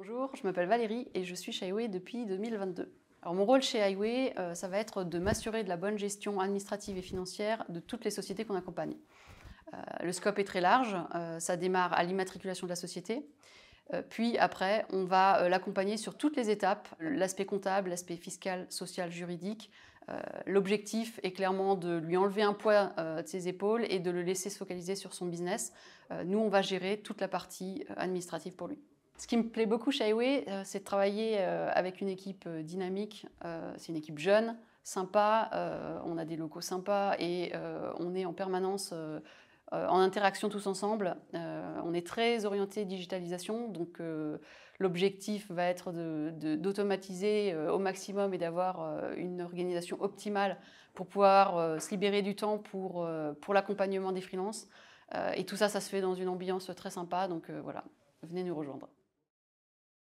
Bonjour, je m'appelle Valérie et je suis chez Highway depuis 2022. Alors mon rôle chez Highway, euh, ça va être de m'assurer de la bonne gestion administrative et financière de toutes les sociétés qu'on accompagne. Euh, le scope est très large, euh, ça démarre à l'immatriculation de la société, puis après, on va l'accompagner sur toutes les étapes, l'aspect comptable, l'aspect fiscal, social, juridique. L'objectif est clairement de lui enlever un poids de ses épaules et de le laisser se focaliser sur son business. nous, on va gérer toute la partie administrative pour lui. Ce qui me plaît beaucoup chez Highway, euh, c'est de travailler euh, avec une équipe euh, dynamique. c'est une équipe jeune, sympa. on a des locaux sympas et on est en permanence en interaction tous ensemble. on est très orienté digitalisation, donc l'objectif va être d'automatiser au maximum et d'avoir une organisation optimale pour pouvoir se libérer du temps pour, pour l'accompagnement des freelances. et tout ça, ça se fait dans une ambiance très sympa. Donc voilà, venez nous rejoindre.